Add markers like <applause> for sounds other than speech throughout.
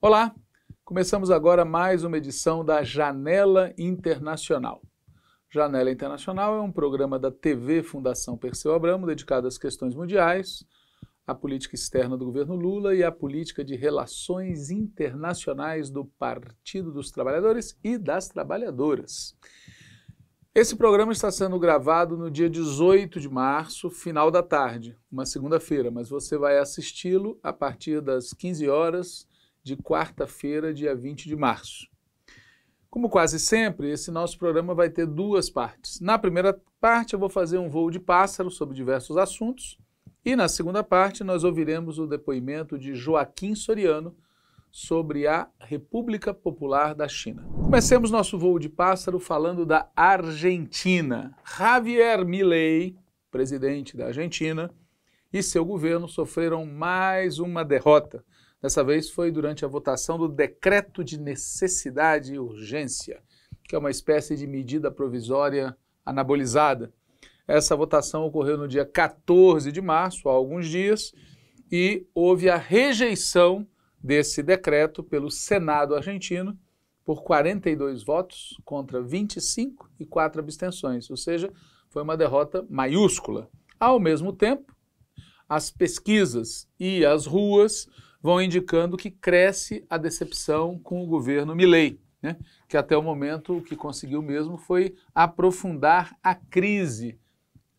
Olá, começamos agora mais uma edição da Janela Internacional. Janela Internacional é um programa da TV Fundação Perseu Abramo dedicado às questões mundiais, à política externa do governo Lula e à política de relações internacionais do Partido dos Trabalhadores e das Trabalhadoras. Esse programa está sendo gravado no dia 18 de março, final da tarde, uma segunda-feira, mas você vai assisti-lo a partir das 15 horas de quarta-feira, dia 20 de março. Como quase sempre, esse nosso programa vai ter duas partes. Na primeira parte, eu vou fazer um voo de pássaro sobre diversos assuntos, e na segunda parte, nós ouviremos o depoimento de Joaquim Soriano sobre a República Popular da China. Comecemos nosso voo de pássaro falando da Argentina. Javier Milei, presidente da Argentina, e seu governo sofreram mais uma derrota. Dessa vez foi durante a votação do decreto de necessidade e urgência, que é uma espécie de medida provisória anabolizada. Essa votação ocorreu no dia 14 de março, há alguns dias, e houve a rejeição desse decreto pelo Senado argentino por 42 votos contra 25 e 4 abstenções, ou seja, foi uma derrota maiúscula. Ao mesmo tempo, as pesquisas e as ruas vão indicando que cresce a decepção com o governo Milley, né? que até o momento o que conseguiu mesmo foi aprofundar a crise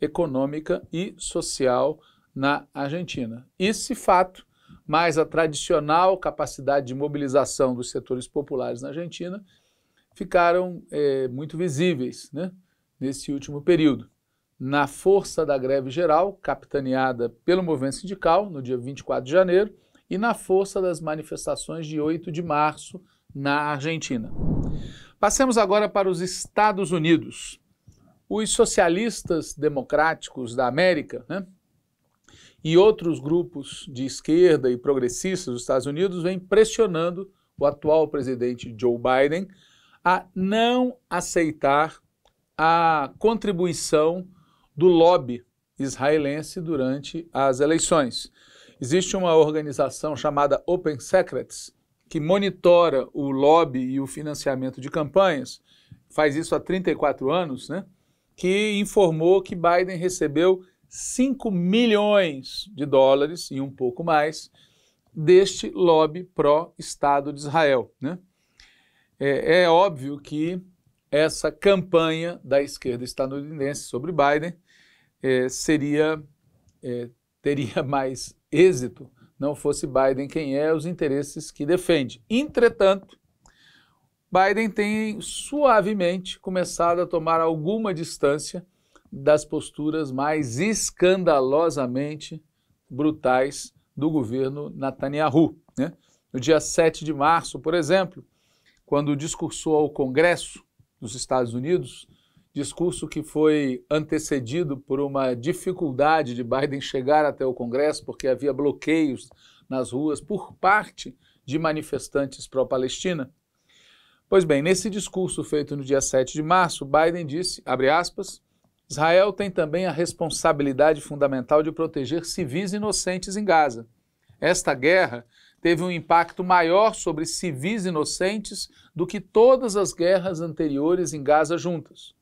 econômica e social na Argentina. Esse fato mas a tradicional capacidade de mobilização dos setores populares na Argentina ficaram é, muito visíveis né, nesse último período. Na força da greve geral, capitaneada pelo movimento sindical, no dia 24 de janeiro, e na força das manifestações de 8 de março na Argentina. Passemos agora para os Estados Unidos. Os socialistas democráticos da América, né, e outros grupos de esquerda e progressistas dos Estados Unidos vêm pressionando o atual presidente Joe Biden a não aceitar a contribuição do lobby israelense durante as eleições. Existe uma organização chamada Open Secrets que monitora o lobby e o financiamento de campanhas, faz isso há 34 anos, né? que informou que Biden recebeu 5 milhões de dólares e um pouco mais deste lobby pró-Estado de Israel. Né? É, é óbvio que essa campanha da esquerda estadunidense sobre Biden é, seria é, teria <laughs> mais êxito não fosse Biden quem é os interesses que defende. Entretanto, Biden tem suavemente começado a tomar alguma distância das posturas mais escandalosamente brutais do governo Netanyahu. Né? No dia 7 de março, por exemplo, quando discursou ao Congresso dos Estados Unidos, discurso que foi antecedido por uma dificuldade de Biden chegar até o Congresso, porque havia bloqueios nas ruas por parte de manifestantes pró-Palestina. Pois bem, nesse discurso feito no dia 7 de março, Biden disse, abre aspas, Israel tem também a responsabilidade fundamental de proteger civis inocentes em Gaza. Esta guerra teve um impacto maior sobre civis inocentes do que todas as guerras anteriores em Gaza juntas.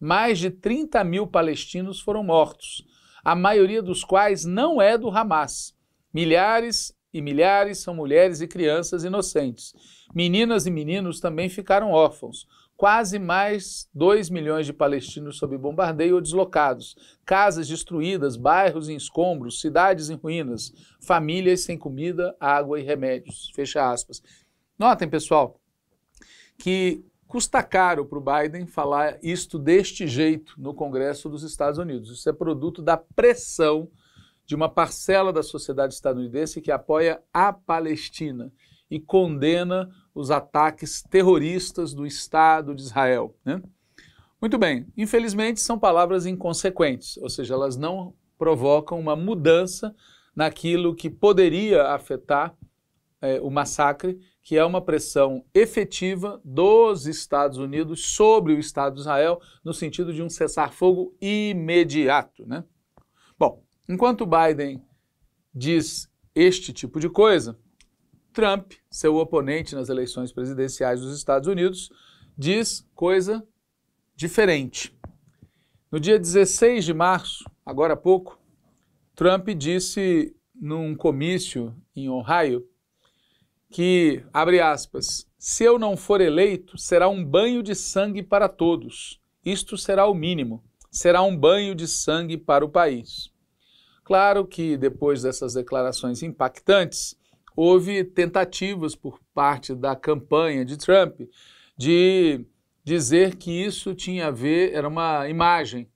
Mais de 30 mil palestinos foram mortos, a maioria dos quais não é do Hamas. Milhares e milhares são mulheres e crianças inocentes. Meninas e meninos também ficaram órfãos quase mais 2 milhões de palestinos sob bombardeio ou deslocados, casas destruídas, bairros em escombros, cidades em ruínas, famílias sem comida, água e remédios. Fecha aspas. Notem, pessoal, que custa caro para o Biden falar isto deste jeito no Congresso dos Estados Unidos. Isso é produto da pressão de uma parcela da sociedade estadunidense que apoia a Palestina e condena os ataques terroristas do Estado de Israel. Né? Muito bem, infelizmente são palavras inconsequentes, ou seja, elas não provocam uma mudança naquilo que poderia afetar é, o massacre, que é uma pressão efetiva dos Estados Unidos sobre o Estado de Israel, no sentido de um cessar-fogo imediato. Né? Bom, enquanto Biden diz este tipo de coisa, Trump, seu oponente nas eleições presidenciais dos Estados Unidos, diz coisa diferente. No dia 16 de março, agora há pouco, Trump disse num comício em Ohio que, abre aspas, se eu não for eleito, será um banho de sangue para todos. Isto será o mínimo. Será um banho de sangue para o país. Claro que depois dessas declarações impactantes, houve tentativas por parte da campanha de Trump de dizer que isso tinha a ver, era uma imagem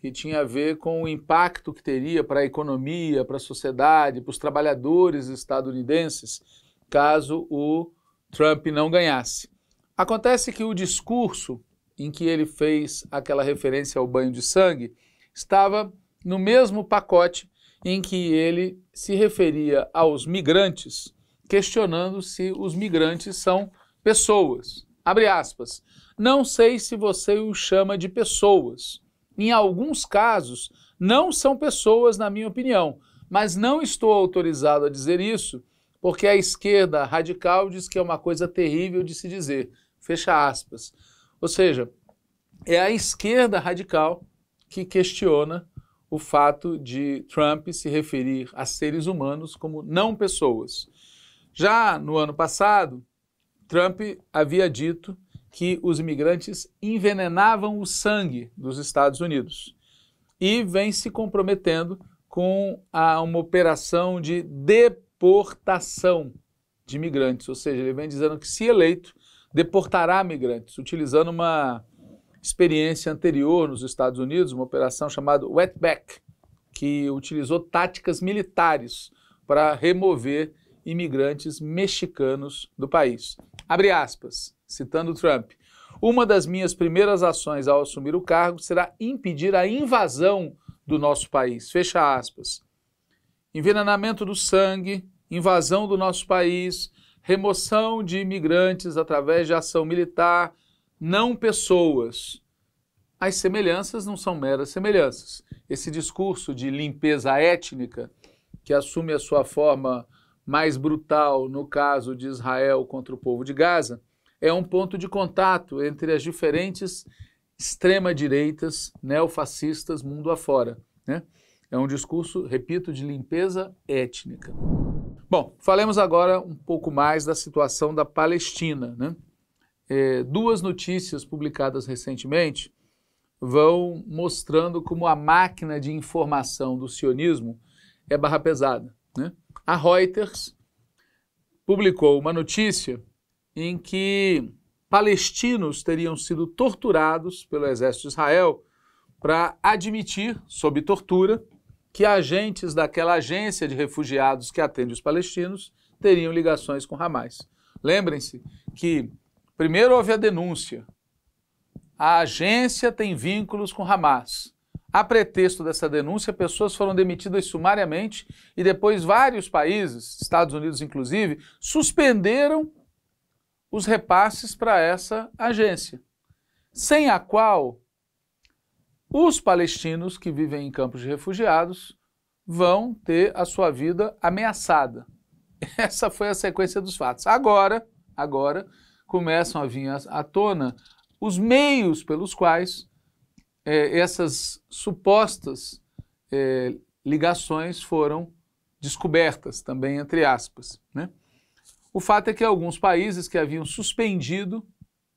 que tinha a ver com o impacto que teria para a economia, para a sociedade, para os trabalhadores estadunidenses, caso o Trump não ganhasse. Acontece que o discurso em que ele fez aquela referência ao banho de sangue estava no mesmo pacote em que ele se referia aos migrantes, questionando se os migrantes são pessoas. Abre aspas. Não sei se você os chama de pessoas. Em alguns casos, não são pessoas, na minha opinião, mas não estou autorizado a dizer isso, porque a esquerda radical diz que é uma coisa terrível de se dizer. Fecha aspas. Ou seja, é a esquerda radical que questiona o fato de Trump se referir a seres humanos como não pessoas. Já no ano passado, Trump havia dito que os imigrantes envenenavam o sangue dos Estados Unidos e vem se comprometendo com a, uma operação de deportação de imigrantes, ou seja, ele vem dizendo que, se eleito, deportará migrantes, utilizando uma experiência anterior nos Estados Unidos, uma operação chamada Wetback, que utilizou táticas militares para remover imigrantes mexicanos do país. Abre aspas, citando Trump. Uma das minhas primeiras ações ao assumir o cargo será impedir a invasão do nosso país. Fecha aspas. Envenenamento do sangue, invasão do nosso país, remoção de imigrantes através de ação militar, não pessoas. As semelhanças não são meras semelhanças. Esse discurso de limpeza étnica, que assume a sua forma mais brutal no caso de Israel contra o povo de Gaza, é um ponto de contato entre as diferentes extrema-direitas neofascistas mundo afora. Né? É um discurso, repito, de limpeza étnica. Bom, falemos agora um pouco mais da situação da Palestina. Né? Eh, duas notícias publicadas recentemente vão mostrando como a máquina de informação do sionismo é barra pesada. Né? A Reuters publicou uma notícia em que palestinos teriam sido torturados pelo exército de Israel para admitir, sob tortura, que agentes daquela agência de refugiados que atende os palestinos teriam ligações com Hamas. Lembrem-se que Primeiro houve a denúncia. A agência tem vínculos com Hamas. A pretexto dessa denúncia, pessoas foram demitidas sumariamente e depois vários países, Estados Unidos inclusive, suspenderam os repasses para essa agência, sem a qual os palestinos que vivem em campos de refugiados vão ter a sua vida ameaçada. <laughs> Essa foi a sequência dos fatos. Agora, agora começam a vir à tona os meios pelos quais é, essas supostas é, ligações foram descobertas, também entre aspas. Né? O fato é que alguns países que haviam suspendido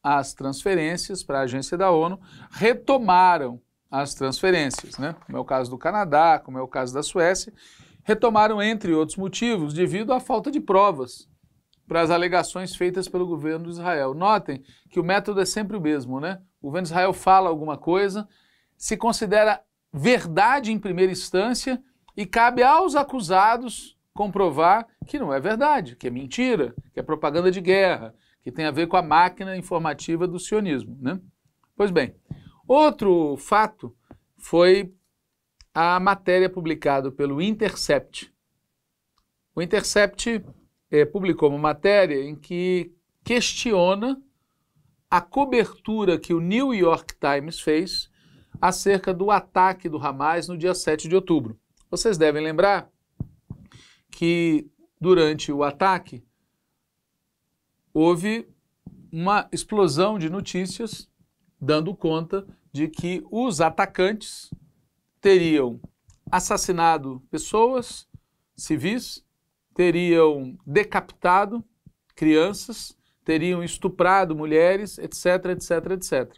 as transferências para a agência da ONU retomaram as transferências, né? como é o caso do Canadá, como é o caso da Suécia, retomaram, entre outros motivos, devido à falta de provas para as alegações feitas pelo governo de Israel. Notem que o método é sempre o mesmo, né? O governo de Israel fala alguma coisa, se considera verdade em primeira instância e cabe aos acusados comprovar que não é verdade, que é mentira, que é propaganda de guerra, que tem a ver com a máquina informativa do sionismo, né? Pois bem, outro fato foi a matéria publicada pelo Intercept. O Intercept é, publicou uma matéria em que questiona a cobertura que o New York Times fez acerca do ataque do Hamas no dia 7 de outubro. Vocês devem lembrar que durante o ataque houve uma explosão de notícias dando conta de que os atacantes teriam assassinado pessoas civis teriam decapitado crianças, teriam estuprado mulheres, etc, etc, etc.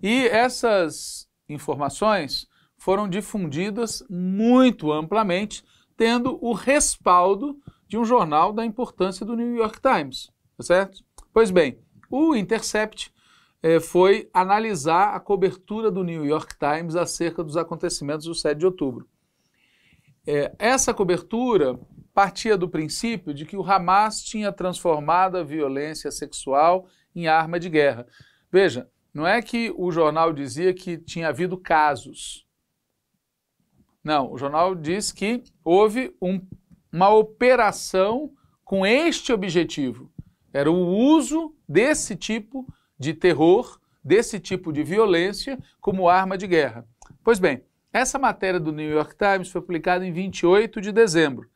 E essas informações foram difundidas muito amplamente, tendo o respaldo de um jornal da importância do New York Times, tá certo? Pois bem, o Intercept eh, foi analisar a cobertura do New York Times acerca dos acontecimentos do 7 de outubro. Eh, essa cobertura partia do princípio de que o Hamas tinha transformado a violência sexual em arma de guerra. Veja, não é que o jornal dizia que tinha havido casos. Não, o jornal diz que houve um, uma operação com este objetivo. Era o uso desse tipo de terror, desse tipo de violência, como arma de guerra. Pois bem, essa matéria do New York Times foi publicada em 28 de dezembro.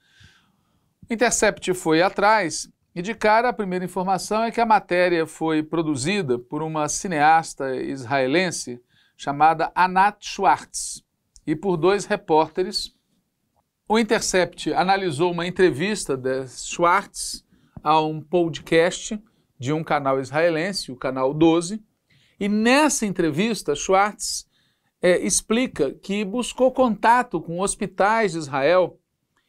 Intercept foi atrás e, de cara, a primeira informação é que a matéria foi produzida por uma cineasta israelense chamada Anat Schwartz e por dois repórteres. O Intercept analisou uma entrevista de Schwartz a um podcast de um canal israelense, o canal 12, e nessa entrevista Schwartz é, explica que buscou contato com hospitais de Israel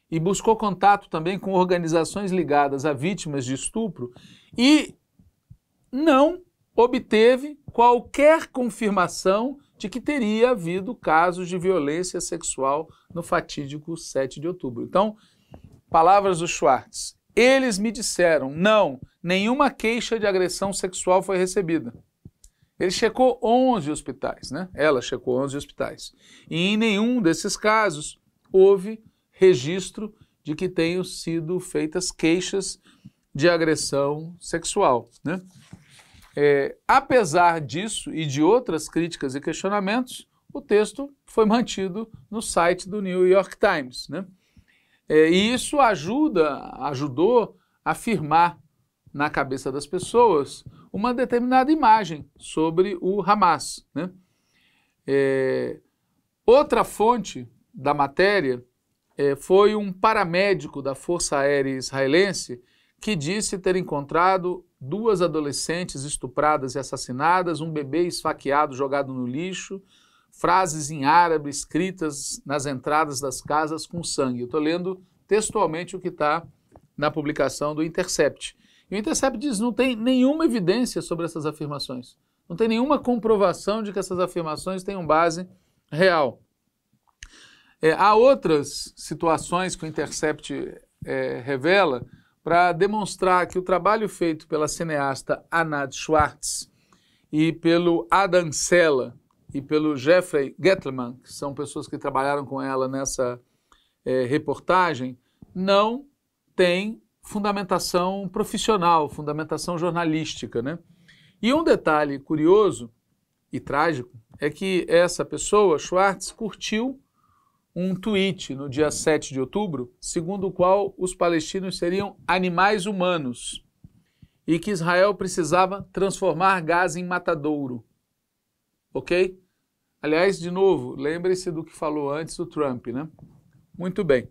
e buscou contato também com organizações ligadas a vítimas de estupro e não obteve qualquer confirmação de que teria havido casos de violência sexual no fatídico 7 de outubro. Então, palavras do Schwartz. Eles me disseram: não, nenhuma queixa de agressão sexual foi recebida. Ele checou 11 hospitais, né? Ela checou 11 hospitais. E em nenhum desses casos houve registro de que tenham sido feitas queixas de agressão sexual. Né? É, apesar disso e de outras críticas e questionamentos, o texto foi mantido no site do New York Times. Né? É, e isso ajuda, ajudou a firmar na cabeça das pessoas uma determinada imagem sobre o Hamas. Né? É, outra fonte da matéria é, foi um paramédico da Força Aérea Israelense que disse ter encontrado duas adolescentes estupradas e assassinadas, um bebê esfaqueado jogado no lixo, frases em árabe escritas nas entradas das casas com sangue. Eu estou lendo textualmente o que está na publicação do Intercept. E o Intercept diz não tem nenhuma evidência sobre essas afirmações. Não tem nenhuma comprovação de que essas afirmações tenham base real. É, há outras situações que o Intercept é, revela para demonstrar que o trabalho feito pela cineasta Anad Schwartz e pelo Adam Sella e pelo Jeffrey Gettleman, que são pessoas que trabalharam com ela nessa é, reportagem, não tem fundamentação profissional, fundamentação jornalística, né? E um detalhe curioso e trágico é que essa pessoa, Schwartz, curtiu um tweet no dia 7 de outubro, segundo o qual os palestinos seriam animais humanos e que Israel precisava transformar Gaza em matadouro. Ok? Aliás, de novo, lembre-se do que falou antes o Trump, né? Muito bem.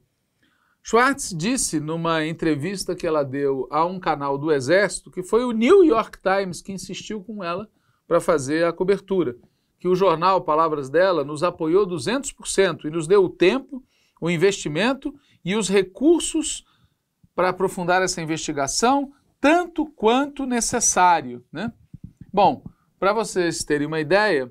Schwartz disse numa entrevista que ela deu a um canal do Exército que foi o New York Times que insistiu com ela para fazer a cobertura que o jornal Palavras dela nos apoiou 200% e nos deu o tempo, o investimento e os recursos para aprofundar essa investigação, tanto quanto necessário. Né? Bom, para vocês terem uma ideia,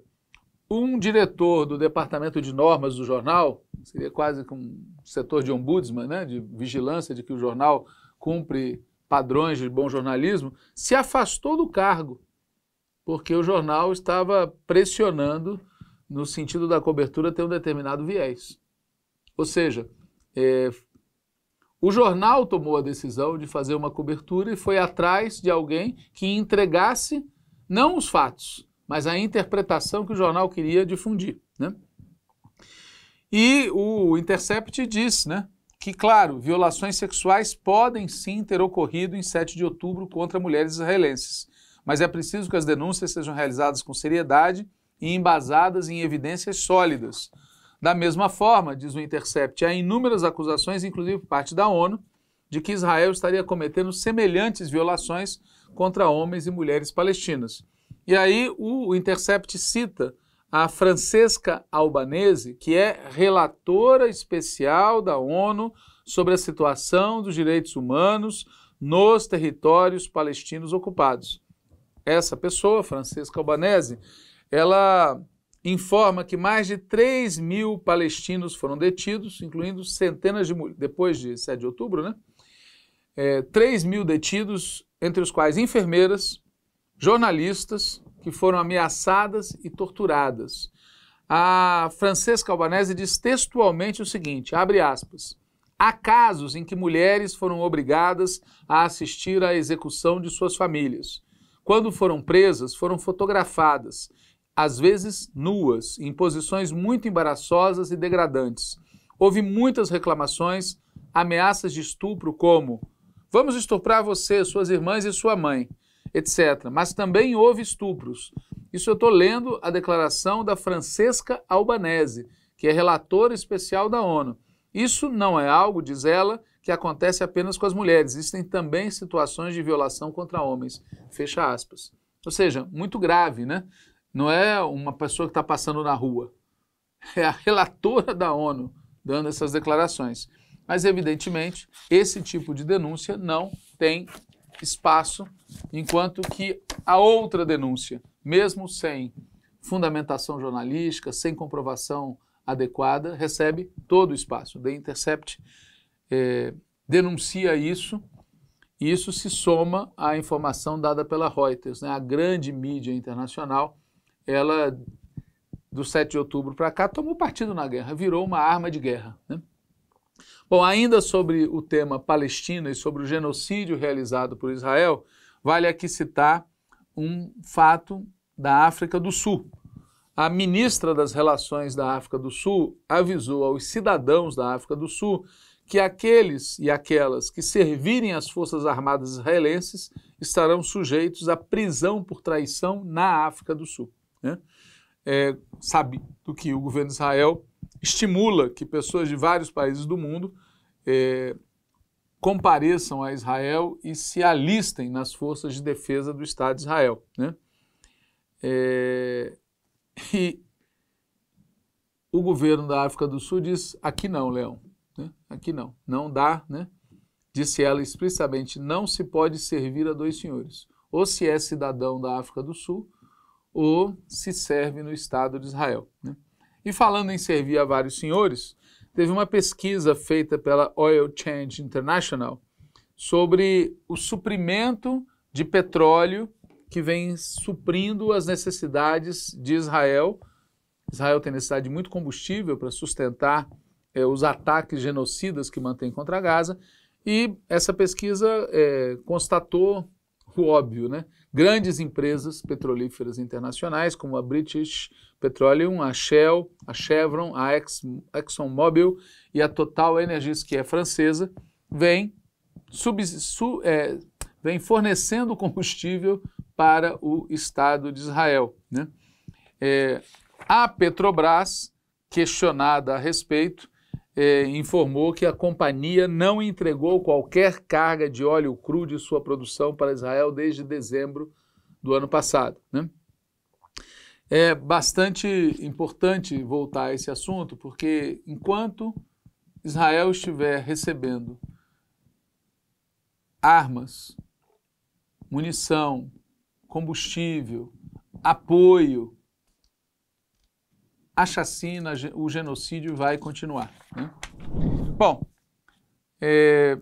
um diretor do departamento de normas do jornal, seria quase como um setor de ombudsman, né, de vigilância de que o jornal cumpre padrões de bom jornalismo, se afastou do cargo porque o jornal estava pressionando no sentido da cobertura ter um determinado viés. Ou seja, é, o jornal tomou a decisão de fazer uma cobertura e foi atrás de alguém que entregasse não os fatos, mas a interpretação que o jornal queria difundir. Né? E o Intercept diz né, que, claro, violações sexuais podem sim ter ocorrido em 7 de outubro contra mulheres israelenses mas é preciso que as denúncias sejam realizadas com seriedade e embasadas em evidências sólidas. Da mesma forma, diz o Intercept, há inúmeras acusações, inclusive por parte da ONU, de que Israel estaria cometendo semelhantes violações contra homens e mulheres palestinas. E aí o Intercept cita a Francesca Albanese, que é relatora especial da ONU sobre a situação dos direitos humanos nos territórios palestinos ocupados. Essa pessoa, Francesca Albanese, ela informa que mais de 3 mil palestinos foram detidos, incluindo centenas de mulheres, depois de 7 de outubro, né? É, 3 mil detidos, entre os quais enfermeiras, jornalistas, que foram ameaçadas e torturadas. A Francesca Albanese diz textualmente o seguinte, abre aspas, Há casos em que mulheres foram obrigadas a assistir à execução de suas famílias. Quando foram presas, foram fotografadas, às vezes nuas, em posições muito embaraçosas e degradantes. Houve muitas reclamações, ameaças de estupro, como vamos estuprar você, suas irmãs e sua mãe, etc. Mas também houve estupros. Isso eu estou lendo a declaração da Francesca Albanese, que é relatora especial da ONU. Isso não é algo, diz ela, que acontece apenas com as mulheres. Existem também situações de violação contra homens. Fecha aspas. Ou seja, muito grave, né? Não é uma pessoa que está passando na rua. É a relatora da ONU dando essas declarações. Mas, evidentemente, esse tipo de denúncia não tem espaço, enquanto que a outra denúncia, mesmo sem fundamentação jornalística, sem comprovação adequada, recebe todo o espaço. The Intercept é, denuncia isso, e isso se soma à informação dada pela Reuters. Né? A grande mídia internacional, ela, do 7 de outubro para cá, tomou partido na guerra, virou uma arma de guerra. Né? Bom, ainda sobre o tema Palestina e sobre o genocídio realizado por Israel, vale aqui citar um fato da África do Sul. A ministra das Relações da África do Sul avisou aos cidadãos da África do Sul que aqueles e aquelas que servirem às Forças Armadas israelenses estarão sujeitos à prisão por traição na África do Sul. Né? É, sabe do que o governo de Israel estimula que pessoas de vários países do mundo é, compareçam a Israel e se alistem nas forças de defesa do Estado de Israel. Né? É, e o governo da África do Sul diz: aqui não, Leão Aqui não, não dá, né? Disse ela explicitamente: não se pode servir a dois senhores, ou se é cidadão da África do Sul, ou se serve no Estado de Israel. Né? E falando em servir a vários senhores, teve uma pesquisa feita pela Oil Change International sobre o suprimento de petróleo que vem suprindo as necessidades de Israel. Israel tem necessidade de muito combustível para sustentar é, os ataques genocidas que mantém contra Gaza. E essa pesquisa é, constatou o óbvio, né? Grandes empresas petrolíferas internacionais, como a British Petroleum, a Shell, a Chevron, a ExxonMobil e a Total Energies, que é francesa, vêm su, é, vem fornecendo combustível para o Estado de Israel. Né? É, a Petrobras, questionada a respeito, eh, informou que a companhia não entregou qualquer carga de óleo cru de sua produção para Israel desde dezembro do ano passado. Né? É bastante importante voltar a esse assunto, porque enquanto Israel estiver recebendo armas, munição, combustível, apoio a chacina, o genocídio vai continuar. Né? Bom, é,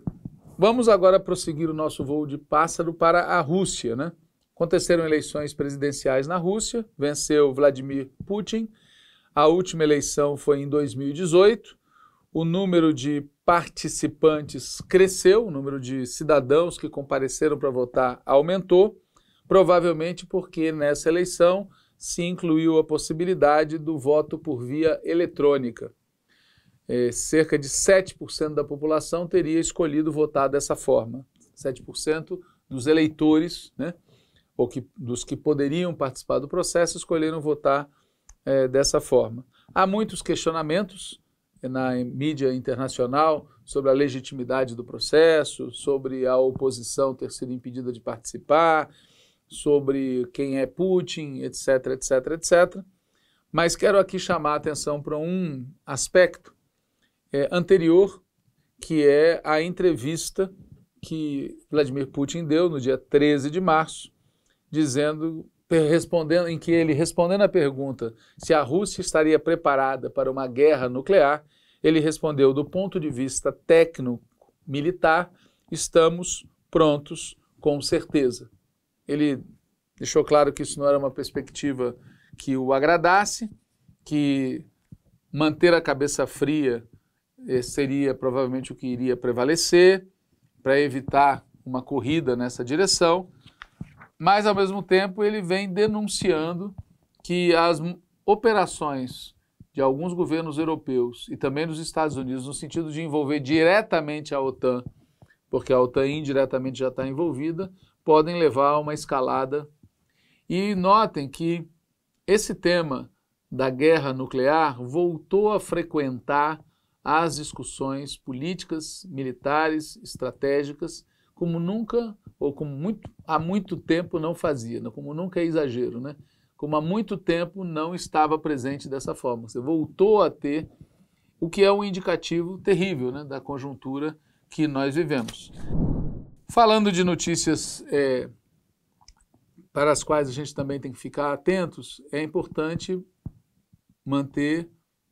vamos agora prosseguir o nosso voo de pássaro para a Rússia. Né? Aconteceram eleições presidenciais na Rússia, venceu Vladimir Putin. A última eleição foi em 2018. O número de participantes cresceu, o número de cidadãos que compareceram para votar aumentou, provavelmente porque nessa eleição se incluiu a possibilidade do voto por via eletrônica. É, cerca de 7% da população teria escolhido votar dessa forma. 7% dos eleitores, né, ou que, dos que poderiam participar do processo, escolheram votar é, dessa forma. Há muitos questionamentos é, na mídia internacional sobre a legitimidade do processo, sobre a oposição ter sido impedida de participar sobre quem é Putin, etc, etc, etc. Mas quero aqui chamar a atenção para um aspecto é, anterior, que é a entrevista que Vladimir Putin deu no dia 13 de março, dizendo, respondendo, em que ele respondendo à pergunta se a Rússia estaria preparada para uma guerra nuclear, ele respondeu do ponto de vista técnico militar, estamos prontos com certeza ele deixou claro que isso não era uma perspectiva que o agradasse, que manter a cabeça fria eh, seria provavelmente o que iria prevalecer para evitar uma corrida nessa direção, mas ao mesmo tempo ele vem denunciando que as operações de alguns governos europeus e também dos Estados Unidos no sentido de envolver diretamente a OTAN, porque a OTAN indiretamente já está envolvida, podem levar a uma escalada. E notem que esse tema da guerra nuclear voltou a frequentar as discussões políticas, militares, estratégicas, como nunca, ou como muito, há muito tempo não fazia, né? como nunca é exagero, né? como há muito tempo não estava presente dessa forma. Você voltou a ter o que é um indicativo terrível né? da conjuntura que nós vivemos. Falando de notícias é, para as quais a gente também tem que ficar atentos, é importante manter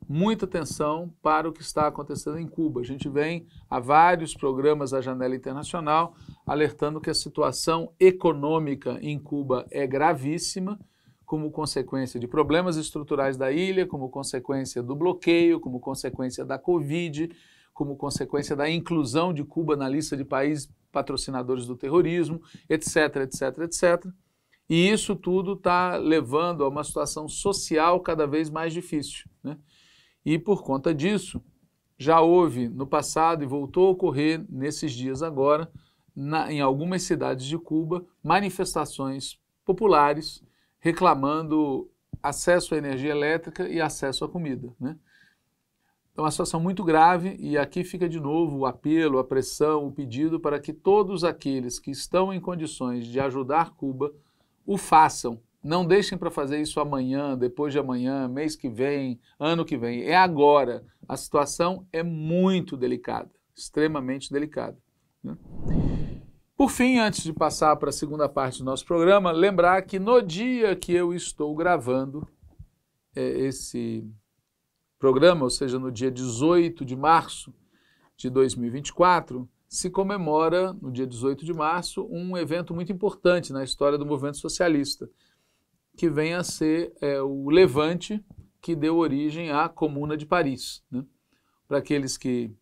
muita atenção para o que está acontecendo em Cuba. A gente vem a vários programas da Janela Internacional alertando que a situação econômica em Cuba é gravíssima, como consequência de problemas estruturais da ilha, como consequência do bloqueio, como consequência da Covid, como consequência da inclusão de Cuba na lista de países patrocinadores do terrorismo, etc, etc, etc. E isso tudo está levando a uma situação social cada vez mais difícil. Né? E por conta disso, já houve no passado e voltou a ocorrer nesses dias agora, na, em algumas cidades de Cuba, manifestações populares reclamando acesso à energia elétrica e acesso à comida. Né? Então, é uma situação muito grave e aqui fica de novo o apelo, a pressão, o pedido para que todos aqueles que estão em condições de ajudar Cuba o façam. Não deixem para fazer isso amanhã, depois de amanhã, mês que vem, ano que vem. É agora. A situação é muito delicada, extremamente delicada. Né? Por fim, antes de passar para a segunda parte do nosso programa, lembrar que no dia que eu estou gravando é, esse programa, ou seja, no dia 18 de março de 2024, se comemora, no dia 18 de março, um evento muito importante na história do movimento socialista, que vem a ser é, o levante que deu origem à Comuna de Paris. Né? Para aqueles que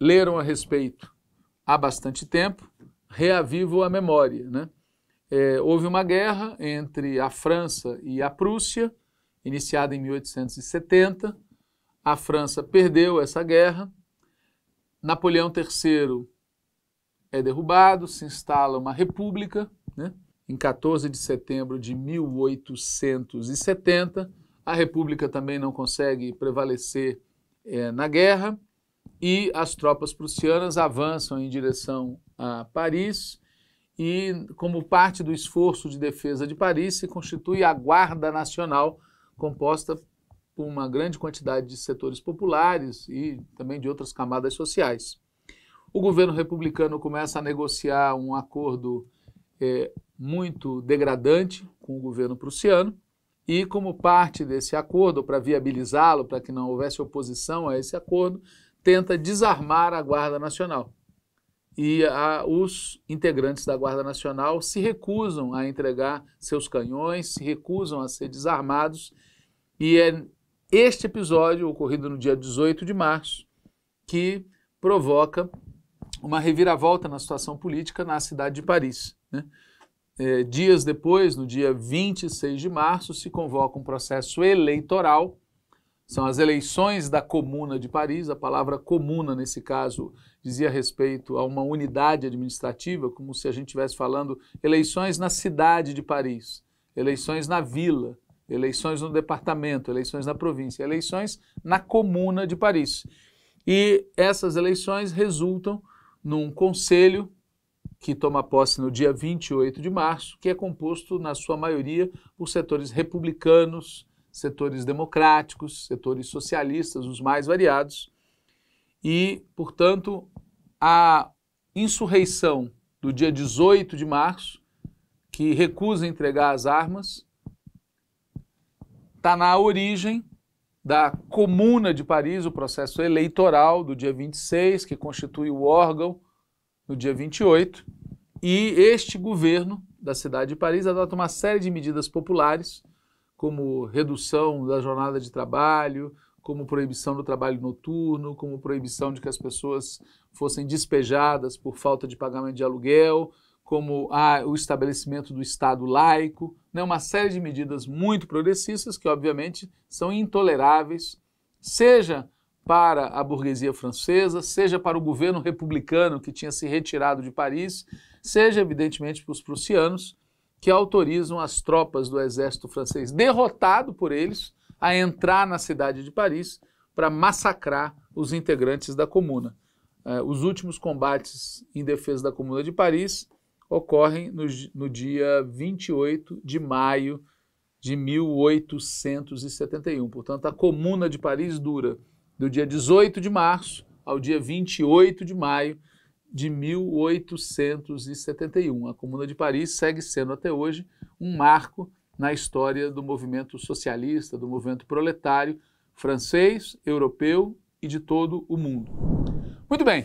leram a respeito há bastante tempo, reavivo a memória. Né? É, houve uma guerra entre a França e a Prússia, iniciada em 1870. A França perdeu essa guerra. Napoleão III é derrubado, se instala uma república. Né? Em 14 de setembro de 1870, a república também não consegue prevalecer é, na guerra e as tropas prussianas avançam em direção a Paris e, como parte do esforço de defesa de Paris, se constitui a Guarda Nacional composta por uma grande quantidade de setores populares e também de outras camadas sociais. O governo republicano começa a negociar um acordo é, muito degradante com o governo prussiano, e como parte desse acordo, para viabilizá-lo, para que não houvesse oposição a esse acordo, tenta desarmar a Guarda Nacional. E a, os integrantes da Guarda Nacional se recusam a entregar seus canhões, se recusam a ser desarmados e é este episódio, ocorrido no dia 18 de março, que provoca uma reviravolta na situação política na cidade de Paris. Né? É, dias depois, no dia 26 de março, se convoca um processo eleitoral, são as eleições da Comuna de Paris. A palavra comuna, nesse caso, dizia respeito a uma unidade administrativa, como se a gente estivesse falando eleições na cidade de Paris, eleições na vila, eleições no departamento, eleições na província, eleições na comuna de Paris. E essas eleições resultam num conselho que toma posse no dia 28 de março, que é composto, na sua maioria, por setores republicanos, setores democráticos, setores socialistas, os mais variados. E, portanto, a insurreição do dia 18 de março, que recusa entregar as armas, está na origem da Comuna de Paris, o processo eleitoral do dia 26, que constitui o órgão no dia 28. E este governo da cidade de Paris adota uma série de medidas populares, como redução da jornada de trabalho, como proibição do trabalho noturno, como proibição de que as pessoas fossem despejadas por falta de pagamento de aluguel, como a, ah, o estabelecimento do Estado laico, né, uma série de medidas muito progressistas que, obviamente, são intoleráveis, seja para a burguesia francesa, seja para o governo republicano que tinha se retirado de Paris, seja, evidentemente, para os prussianos, que autorizam as tropas do exército francês, derrotado por eles, a entrar na cidade de Paris para massacrar os integrantes da Comuna. Eh, os últimos combates em defesa da Comuna de Paris ocorrem no, no dia 28 de maio de 1871. Portanto, a Comuna de Paris dura do dia 18 de março ao dia 28 de maio de 1871. A Comuna de Paris segue sendo até hoje um marco na história do movimento socialista, do movimento proletário francês, europeu e de todo o mundo. Muito bem,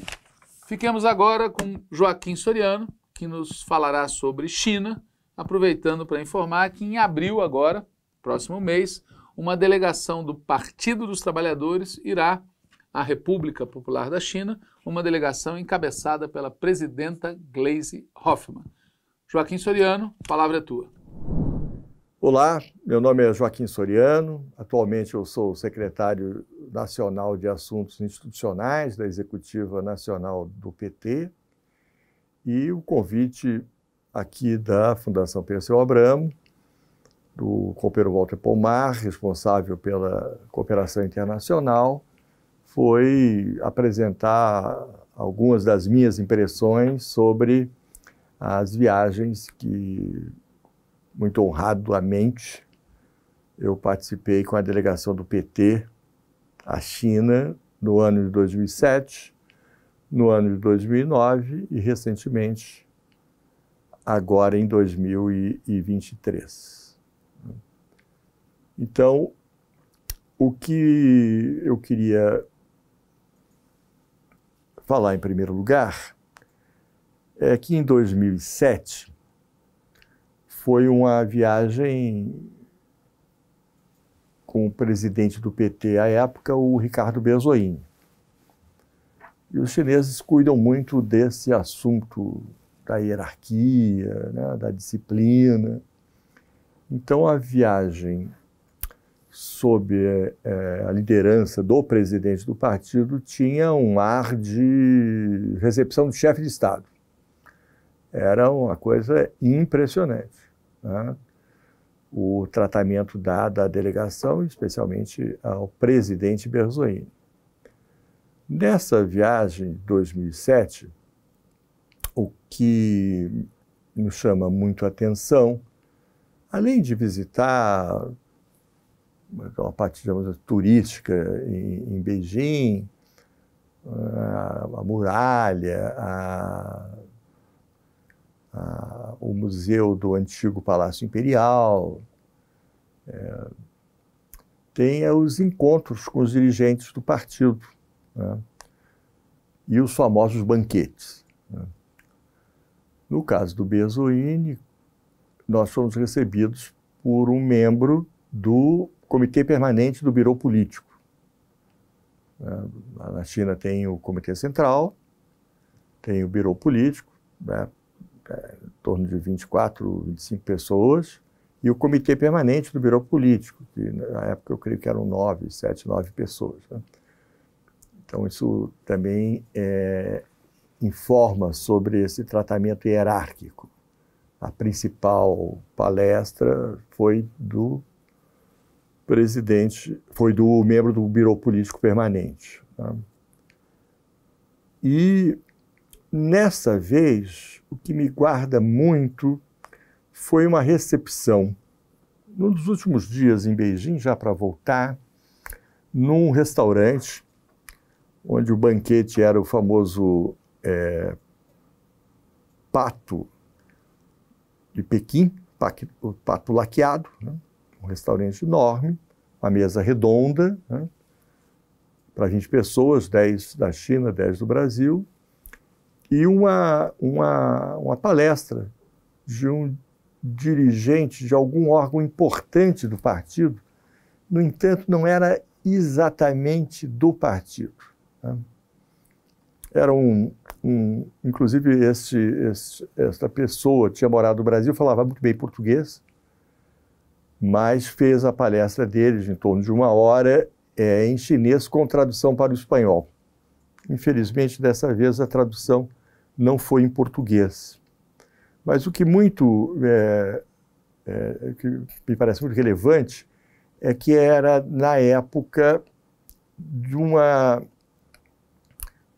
fiquemos agora com Joaquim Soriano, que nos falará sobre China, aproveitando para informar que em abril, agora, próximo mês, uma delegação do Partido dos Trabalhadores irá à República Popular da China, uma delegação encabeçada pela presidenta Gleisi Hoffmann. Joaquim Soriano, palavra é tua. Olá, meu nome é Joaquim Soriano. Atualmente eu sou secretário nacional de Assuntos Institucionais da Executiva Nacional do PT, e o convite aqui da Fundação Perseu Abramo, do companheiro Walter Pomar, responsável pela cooperação internacional, foi apresentar algumas das minhas impressões sobre as viagens que, muito honradamente, eu participei com a delegação do PT à China no ano de 2007 no ano de 2009 e recentemente, agora em 2023. Então, o que eu queria falar em primeiro lugar é que em 2007 foi uma viagem com o presidente do PT à época, o Ricardo Bezoini. E os chineses cuidam muito desse assunto da hierarquia, né, da disciplina. Então, a viagem sob é, é, a liderança do presidente do partido tinha um ar de recepção de chefe de Estado. Era uma coisa impressionante. Né? O tratamento dado à delegação, especialmente ao presidente Berzoini. Nessa viagem, 2007, o que nos chama muito a atenção, além de visitar uma parte digamos, turística em, em Beijing, a, a muralha, a, a, o museu do antigo Palácio Imperial, é, tem os encontros com os dirigentes do partido né? e os famosos banquetes. Né? No caso do Bezoini, nós fomos recebidos por um membro do Comitê Permanente do biro Político. Né? Na China tem o Comitê Central, tem o biro Político, né? É, em torno de 24, 25 pessoas, e o Comitê Permanente do biro Político, que na época eu creio que eram nove, sete, nove pessoas. Né? Então, isso também é, informa sobre esse tratamento hierárquico. A principal palestra foi do presidente, foi do membro do Biro Político Permanente. Tá? E nessa vez, o que me guarda muito foi uma recepção. Nos últimos dias em Beijing, já para voltar, num restaurante onde o banquete era o famoso é, pato de Pequim, o pato laqueado, né? um restaurante enorme, uma mesa redonda, né? para 20 pessoas, 10 da China, 10 do Brasil, e uma, uma, uma palestra de um dirigente de algum órgão importante do partido, no entanto, não era exatamente do partido. Né? Era um, um inclusive este, este, esta pessoa tinha morado no Brasil, falava muito bem português, mas fez a palestra dele em torno de uma hora é, em chinês com tradução para o espanhol. Infelizmente, dessa vez a tradução não foi em português. Mas o que muito é, é, que me parece muito relevante é que era na época de uma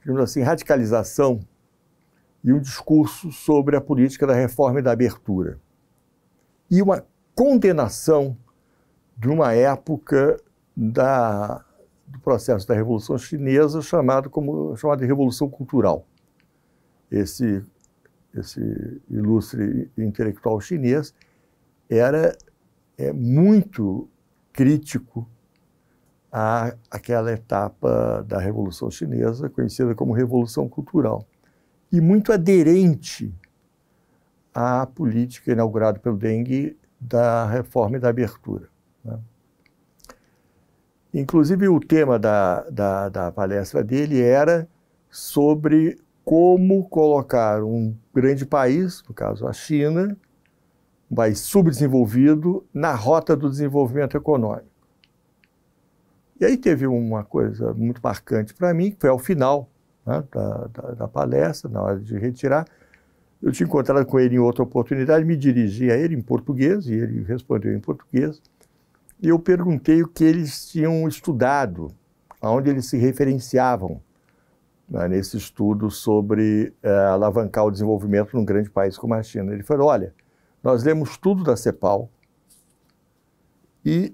digamos assim, radicalização e um discurso sobre a política da reforma e da abertura. E uma condenação de uma época da, do processo da Revolução Chinesa chamado como chamada de Revolução Cultural. Esse, esse ilustre intelectual chinês era é, muito crítico a aquela etapa da Revolução Chinesa, conhecida como Revolução Cultural, e muito aderente à política inaugurada pelo Deng da reforma e da abertura. Né? Inclusive, o tema da, da, da palestra dele era sobre como colocar um grande país, no caso a China, um país subdesenvolvido, na rota do desenvolvimento econômico. E aí teve uma coisa muito marcante para mim, que foi ao final né, da, da, da, palestra, na hora de retirar. Eu tinha encontrado com ele em outra oportunidade, me dirigi a ele em português, e ele respondeu em português. E eu perguntei o que eles tinham estudado, aonde eles se referenciavam né, nesse estudo sobre uh, alavancar o desenvolvimento num grande país como a China. Ele falou: olha, nós lemos tudo da CEPAL, e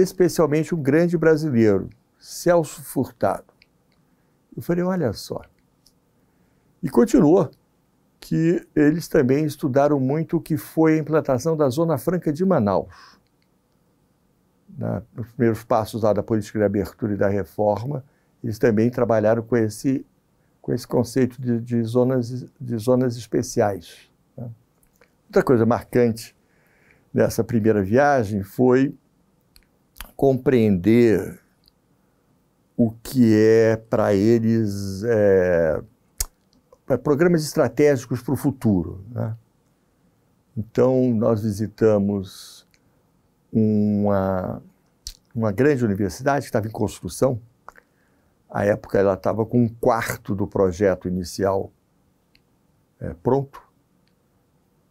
especialmente um grande brasileiro, Celso Furtado. Eu falei, olha só. E continuou que eles também estudaram muito o que foi a implantação da Zona Franca de Manaus. Na, nos primeiros passos lá da política de abertura e da reforma, eles também trabalharam com esse, com esse conceito de, de zonas, de zonas especiais. Né? Outra coisa marcante dessa primeira viagem foi compreender o que é para eles é, é, programas estratégicos para o futuro. Né? Então, nós visitamos uma, uma grande universidade que estava em construção. a época, ela estava com um quarto do projeto inicial é, pronto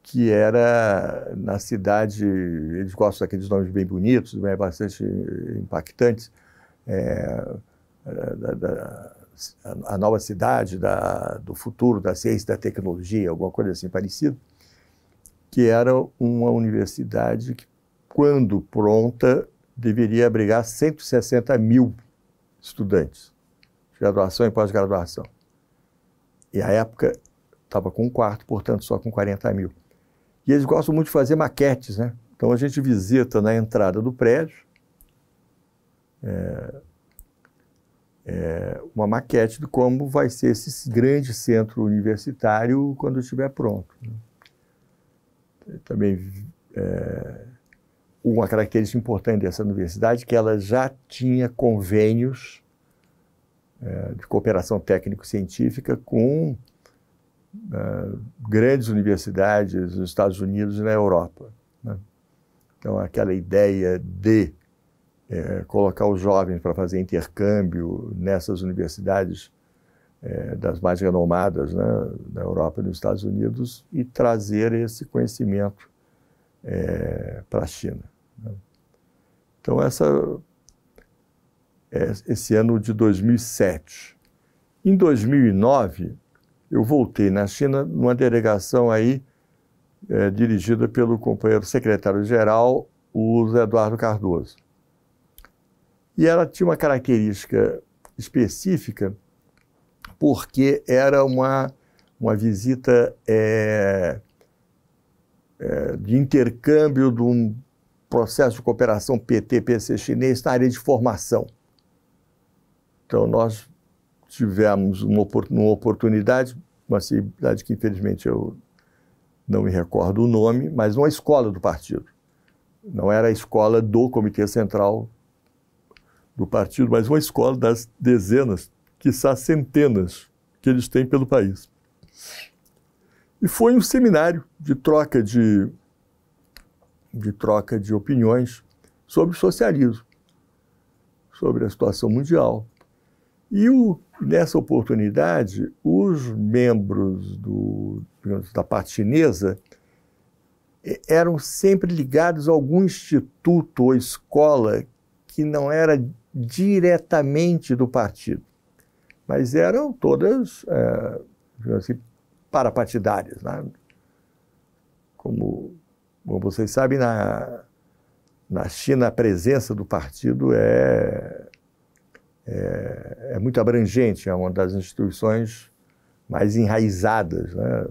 que era na cidade, eles gostam daqueles nomes bem bonitos, bem, né, bastante impactantes, é, da, da, a nova cidade da, do futuro, da ciência da tecnologia, alguma coisa assim parecida, que era uma universidade que, quando pronta, deveria abrigar 160 mil estudantes, de graduação e pós-graduação. E a época estava com um quarto, portanto, só com 40 mil. E eles gostam muito de fazer maquetes, né? Então a gente visita na entrada do prédio é, é, uma maquete de como vai ser esse grande centro universitário quando estiver pronto. Né? Também é, uma característica importante dessa universidade é que ela já tinha convênios é, de cooperação técnico-científica com né, grandes universidades nos Estados Unidos e na Europa. Né? Então, aquela ideia de é, colocar os jovens para fazer intercâmbio nessas universidades é, das mais renomadas né, Europa e nos Estados Unidos e trazer esse conhecimento é, para a China. Né? Então, essa, é, esse ano de 2007. Em 2009, eu voltei na China numa delegação aí é, dirigida pelo companheiro secretário-geral, o Zé Eduardo Cardoso. E ela tinha uma característica específica, porque era uma, uma visita é, é, de intercâmbio de um processo de cooperação PT-PC chinês na área de formação. Então, nós tivemos uma, oportunidade uma cidade que infelizmente eu não me recordo o nome, mas uma escola do partido. Não era a escola do Comitê Central do partido, mas uma escola das dezenas, quiçá centenas, que eles têm pelo país. E foi um seminário de troca de, de troca de opiniões sobre socialismo, sobre a situação mundial. E o Nessa oportunidade, os membros do, digamos, da parte chinesa eram sempre ligados a algum instituto ou escola que não era diretamente do partido, mas eram todas é, assim, parapartidárias. Né? Como, como vocês sabem, na, na China a presença do partido é é, é muito abrangente, é uma das instituições mais enraizadas né,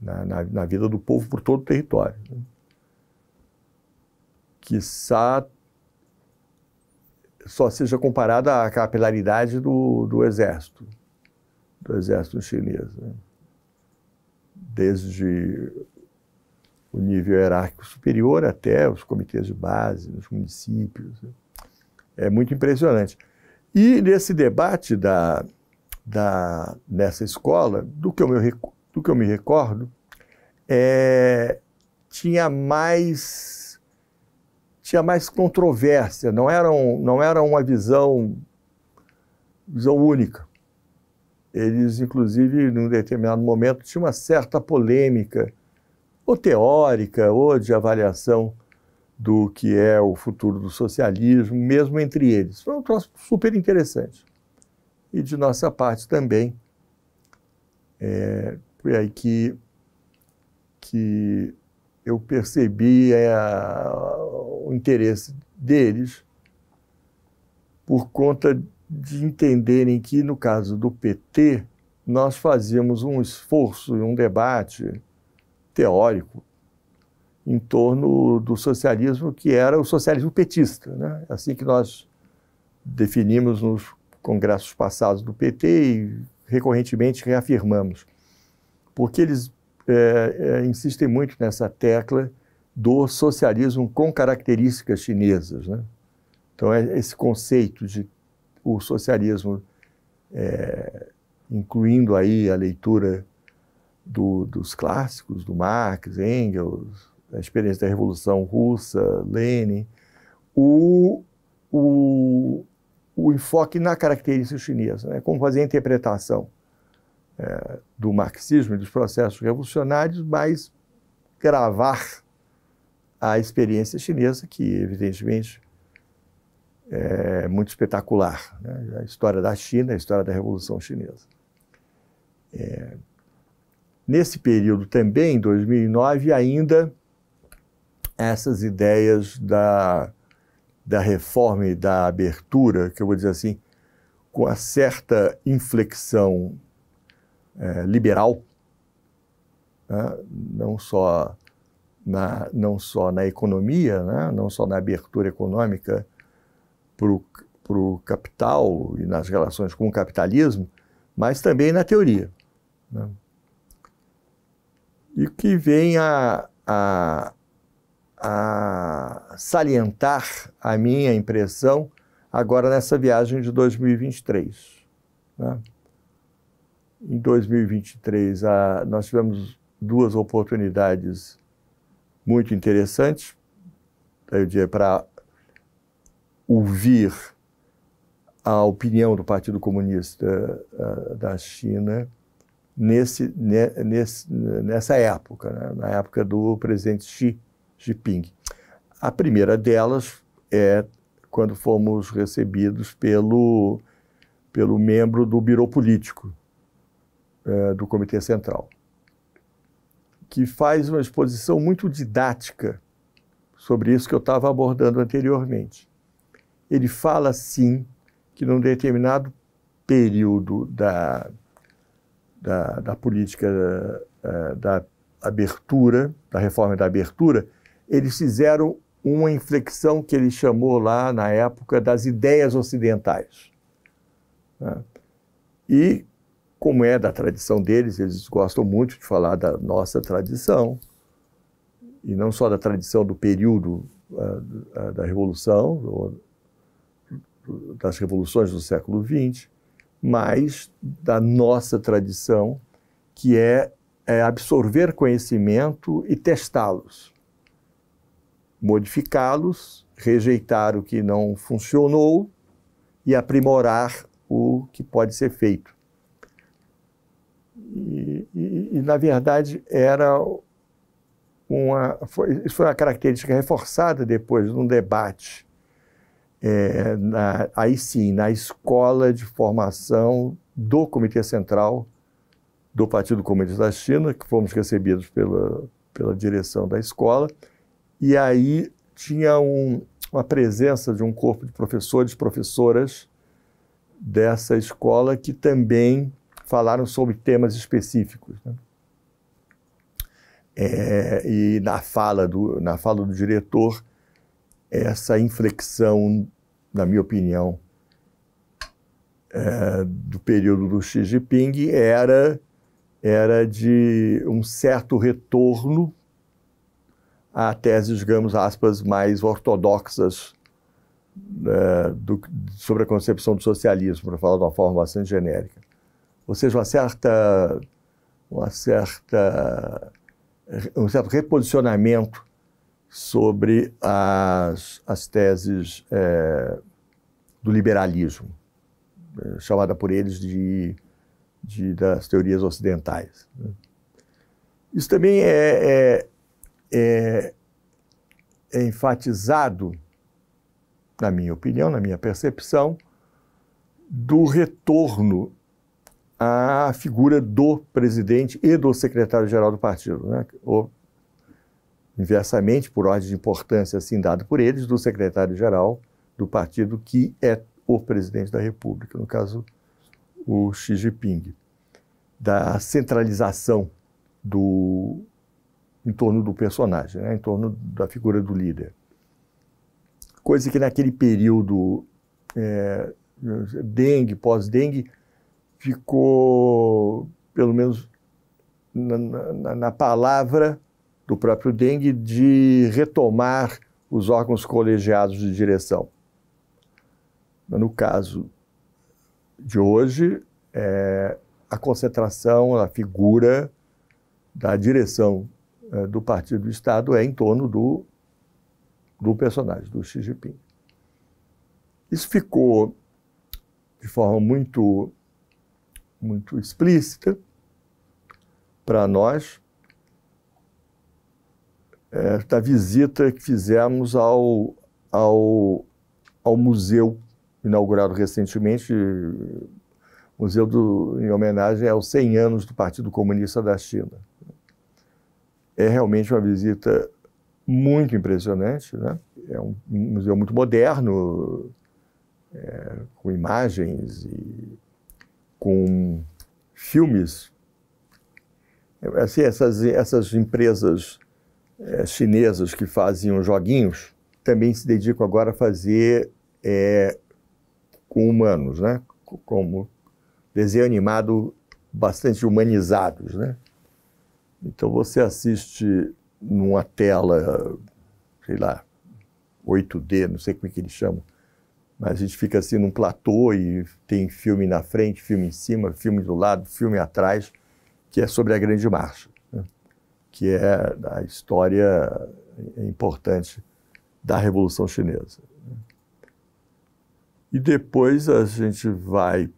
na, na, na, vida do povo por todo o território. Né. só seja comparada à capilaridade do, do exército, do exército chinês. Né. Desde o nível hierárquico superior até os comitês de base, nos municípios. Né. É muito impressionante. E nesse debate da, da, nessa escola, do que eu me, do que eu me recordo, é, tinha mais tinha mais controvérsia, não era, um, não era uma visão, visão única. Eles, inclusive, num determinado momento, tinha uma certa polêmica, ou teórica, ou de avaliação do que é o futuro do socialismo, mesmo entre eles. Foi um troço super interessante. E de nossa parte também, é, foi aí que, que eu percebi é, o interesse deles por conta de entenderem que, no caso do PT, nós fazíamos um esforço e um debate teórico em torno do socialismo que era o socialismo petista, né? assim que nós definimos nos congressos passados do PT e recorrentemente reafirmamos, porque eles é, é, insistem muito nessa tecla do socialismo com características chinesas. Né? Então, é esse conceito de o socialismo, é, incluindo aí a leitura do, dos clássicos, do Marx, Engels, a experiência da Revolução Russa, Lenin, o, o, o enfoque na característica chinesa, né? como fazer a interpretação é, do marxismo e dos processos revolucionários, mas gravar a experiência chinesa, que evidentemente é muito espetacular. Né? A história da China, a história da Revolução Chinesa. É, nesse período também, em 2009, ainda essas ideias da, da reforma e da abertura, que eu vou dizer assim, com a certa inflexão é, liberal, né? não, só na, não só na economia, né? não só na abertura econômica para o capital e nas relações com o capitalismo, mas também na teoria. Né? E que vem a, a, a salientar a minha impressão agora nessa viagem de 2023. Né? Em 2023, a, nós tivemos duas oportunidades muito interessantes, para ouvir a opinião do Partido Comunista eh, da China nesse, ne, nesse, nessa época, né? na época do presidente Xi Jinping. A primeira delas é quando fomos recebidos pelo, pelo membro do Biro Político é, do Comitê Central, que faz uma exposição muito didática sobre isso que eu estava abordando anteriormente. Ele fala, sim, que num determinado período da, da, da política da, é, da abertura, da reforma da abertura, eles fizeram uma inflexão que ele chamou lá na época das ideias ocidentais. Né? E, como é da tradição deles, eles gostam muito de falar da nossa tradição, e não só da tradição do período ah, ah, da Revolução, ou das revoluções do século XX, mas da nossa tradição, que é, é absorver conhecimento e testá-los modificá-los, rejeitar o que não funcionou e aprimorar o que pode ser feito. E, e, e na verdade, era uma, foi, isso foi uma característica reforçada depois num debate, é, na, aí sim, na escola de formação do Comitê Central do Partido Comunista da China, que fomos recebidos pela, pela direção da escola, e aí tinha um, uma presença de um corpo de professores, professoras dessa escola que também falaram sobre temas específicos. Né? É, e na fala, do, na fala do diretor, essa inflexão, na minha opinião, é, do período do Xi Jinping era, era de um certo retorno a tese, digamos, aspas, mais ortodoxas né, do, sobre a concepção do socialismo, para falar de uma forma bastante genérica. Ou seja, uma certa, uma certa, um certo reposicionamento sobre as, as teses é, do liberalismo, é, chamada por eles de, de das teorias ocidentais. Né. Isso também é, é é, é enfatizado, na minha opinião, na minha percepção, do retorno à figura do presidente e do secretário-geral do partido, né? ou inversamente, por ordem de importância assim dado por eles, do secretário-geral do partido, que é o presidente da República, no caso, o Xi Jinping, da centralização do em torno do personagem, né? em torno da figura do líder. Coisa que naquele período é, dengue, pós-dengue, ficou, pelo menos na, na, na, palavra do próprio dengue, de retomar os órgãos colegiados de direção. No caso de hoje, é, a concentração, a figura da direção eh, do Partido do Estado é em torno do, do personagem, do Xi Jinping. Isso ficou de forma muito, muito explícita para nós é, da visita que fizemos ao, ao, ao museu inaugurado recentemente, museu do, em homenagem aos 100 anos do Partido Comunista da China. É realmente uma visita muito impressionante, né? É um museu muito moderno, é, com imagens e com filmes. É, assim, essas, essas empresas é, chinesas que faziam joguinhos também se dedicam agora a fazer é, com humanos, né? Como desenho animado bastante humanizados, né? Então você assiste numa tela, sei lá, 8D, não sei como é que eles chamam, mas a gente fica assim num platô e tem filme na frente, filme em cima, filme do lado, filme atrás, que é sobre a Grande Marcha, né? que é a história importante da Revolução Chinesa. Né? E depois a gente vai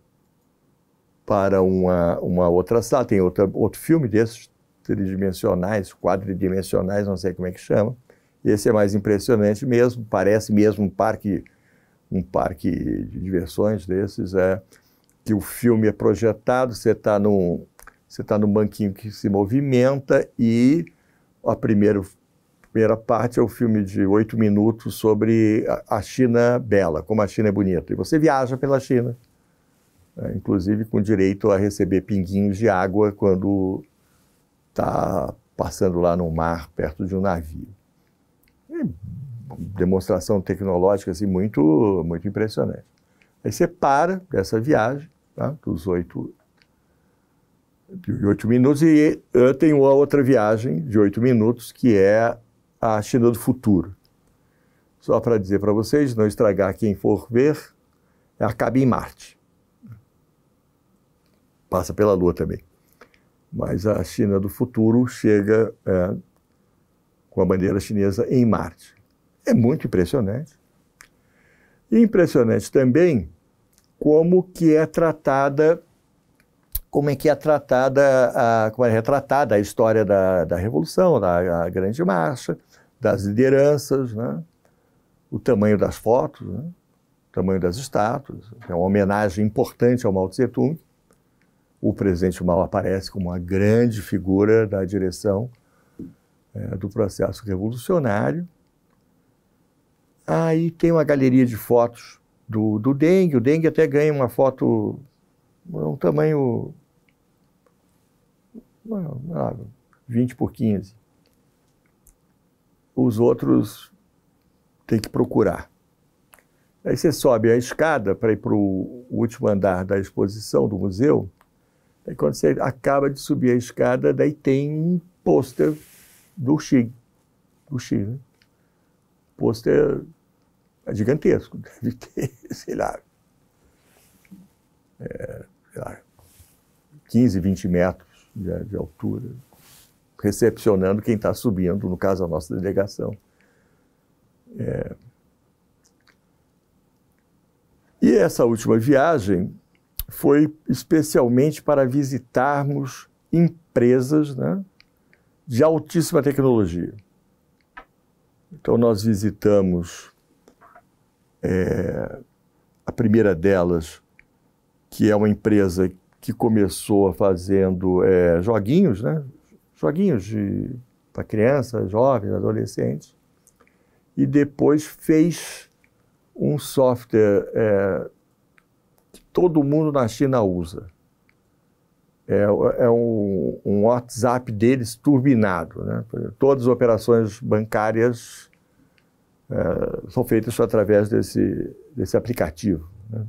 para uma, uma outra sala, tem outra, outro filme desses, tridimensionais, quadridimensionais, não sei como é que chama. Esse é mais impressionante mesmo, parece mesmo um parque, um parque de diversões desses, é que o filme é projetado, você está num, você tá num banquinho que se movimenta e a primeira, primeira parte é o filme de oito minutos sobre a, a China bela, como a China é bonita. E você viaja pela China, né? inclusive com direito a receber pinguinhos de água quando está passando lá no mar, perto de um navio. E é demonstração tecnológica assim, muito, muito impressionante. Aí você para dessa viagem, tá? dos oito de oito minutos, e eu tenho uma outra viagem de oito minutos, que é a China do Futuro. Só para dizer para vocês, não estragar quem for ver, é acaba em Marte. Passa pela Lua também. Mas a China do futuro chega é, com a bandeira chinesa em Marte. É muito impressionante. impressionante também como que é tratada como é que é tratada a, como é retratada a história da, da revolução, da grande marcha, das lideranças, né? o tamanho das fotos, né? o tamanho das estátuas, é uma homenagem importante ao Mao Tse Tung, o presidente Mao aparece como uma grande figura da direção é, do processo revolucionário. Aí tem uma galeria de fotos do, do Dengue. O Dengue até ganha uma foto, é um tamanho lá, 20 por 15. Os outros têm que procurar. Aí você sobe a escada para ir para o último andar da exposição do museu Daí quando você acaba de subir a escada, daí tem um pôster do Xi. Do Xi, né? Pôster é gigantesco, <laughs> deve ter, sei lá, é, sei lá 15, 20 metros de, de altura, recepcionando quem está subindo, no caso a nossa delegação. É. E essa última viagem, foi especialmente para visitarmos empresas né, de altíssima tecnologia. Então, nós visitamos é, a primeira delas, que é uma empresa que começou fazendo é, joguinhos, né? Joguinhos para crianças, jovens, adolescentes, e depois fez um software é, todo mundo na China usa. É, é um, um, WhatsApp deles turbinado. Né? Todas as operações bancárias é, são feitas através desse, desse aplicativo. Né?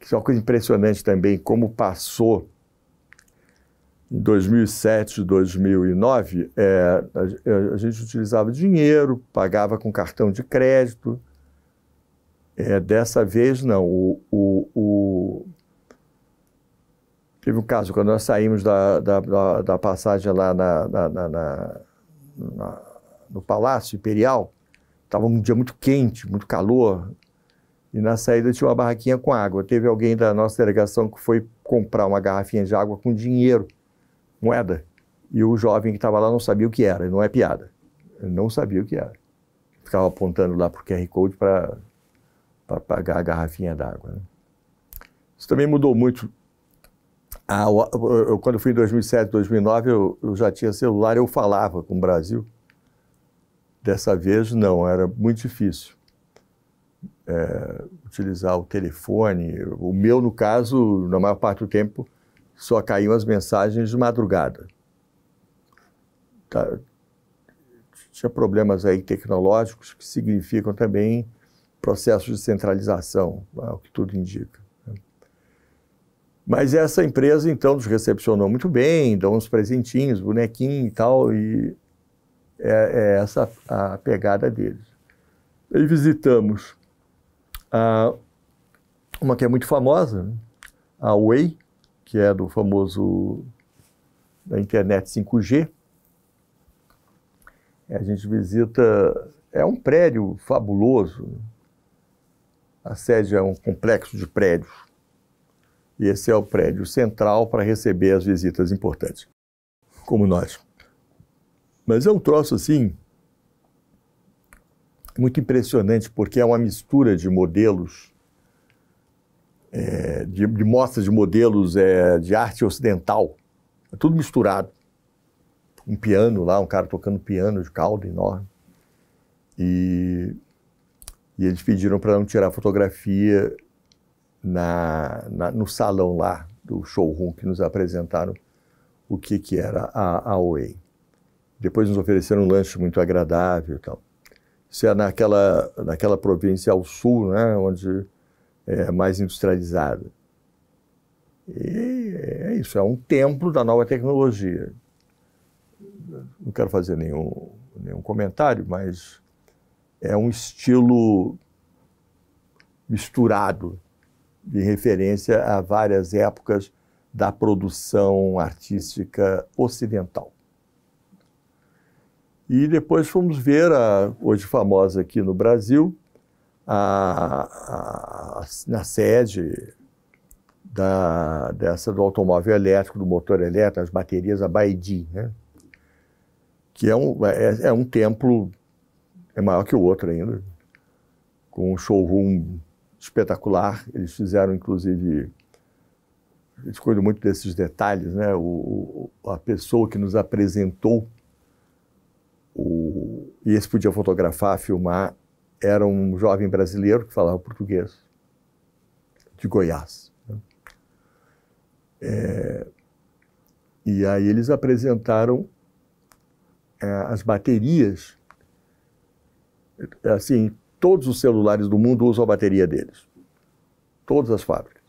Que é uma coisa impressionante também, como passou em 2007, 2009, é, a, a, gente utilizava dinheiro, pagava com cartão de crédito, é, dessa vez, não. O, o, o... Teve um caso, quando nós saímos da, da, da, da passagem lá na, na, na, na, no Palácio Imperial, estava um dia muito quente, muito calor, e na saída tinha uma barraquinha com água. Teve alguém da nossa delegação que foi comprar uma garrafinha de água com dinheiro, moeda, e o jovem que estava lá não sabia o que era, não é piada. Ele não sabia o que era. Ficava apontando lá para o QR Code para para pagar a garrafinha d'água. Né? Isso também mudou muito. Ah, eu, eu, quando eu fui em 2007, 2009, eu, eu já tinha celular, eu falava com o Brasil. Dessa vez, não, era muito difícil. É, utilizar o telefone. O meu, no caso, na maior parte do tempo, só caíam as mensagens de madrugada. Tá. Tinha problemas aí tecnológicos que significam também processo de centralização, é o que tudo indica. Né. Mas essa empresa, então, nos recepcionou muito bem, deu uns presentinhos, bonequinho e tal, e é, é essa a pegada deles. Aí visitamos a, uma que é muito famosa, a Way, que é do famoso da internet 5G. A gente visita, é um prédio fabuloso, né. A sede é um complexo de prédios. E esse é o prédio central para receber as visitas importantes, como nós. Mas é um troço assim muito impressionante, porque é uma mistura de modelos, é, de, de mostras de modelos é, de arte ocidental. É tudo misturado. Um piano lá, um cara tocando piano de cauda enorme. E e eles pediram para não tirar fotografia na, na, no salão lá do showroom que nos apresentaram o que, que era a Huawei. Depois nos ofereceram um lanche muito agradável e tal. Isso é naquela, naquela província ao sul, né, onde é mais industrializada. E é isso, é um templo da nova tecnologia. Não quero fazer nenhum, nenhum comentário, mas é um estilo misturado de referência a várias épocas da produção artística ocidental. E depois fomos ver, a, hoje famosa aqui no Brasil, a, a, na sede da, dessa do automóvel elétrico, do motor elétrico, as baterias, a Baidi, né? que é um, é, é um templo é maior que o outro ainda, com um showroom espetacular. Eles fizeram, inclusive, eles cuidam muito desses detalhes, né? O, a pessoa que nos apresentou o, e esse podia fotografar, filmar, era um jovem brasileiro que falava português, de Goiás. Né? É, e aí eles apresentaram é, as baterias assim, todos os celulares do mundo usam a bateria deles. Todas as fábricas.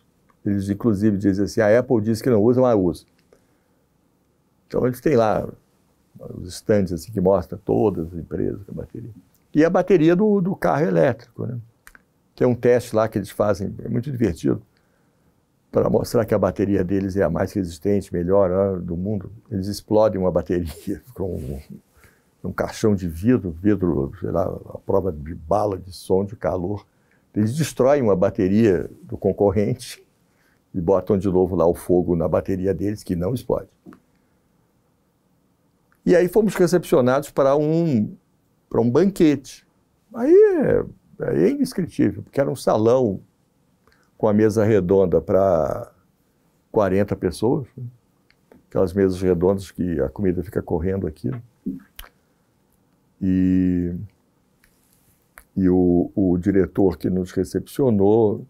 Eles, inclusive, dizem assim: a Apple diz que não usa, mas usa. Então, eles têm lá os estandes assim, que mostram todas as empresas com a bateria. E a bateria do, do carro é elétrico, né? que é um teste lá que eles fazem, é muito divertido, para mostrar que a bateria deles é a mais resistente, melhor ah, do mundo. Eles explodem uma bateria <laughs> com num caixão de vidro, vidro, sei lá, a prova de bala, de som, de calor. Eles destroem uma bateria do concorrente e botam de novo lá o fogo na bateria deles, que não explode. E aí fomos recepcionados para um, para um banquete. Aí é, é indescritível, porque era um salão com a mesa redonda para 40 pessoas, né? aquelas mesas redondas que a comida fica correndo aqui. Né? e, e o, o diretor que nos recepcionou,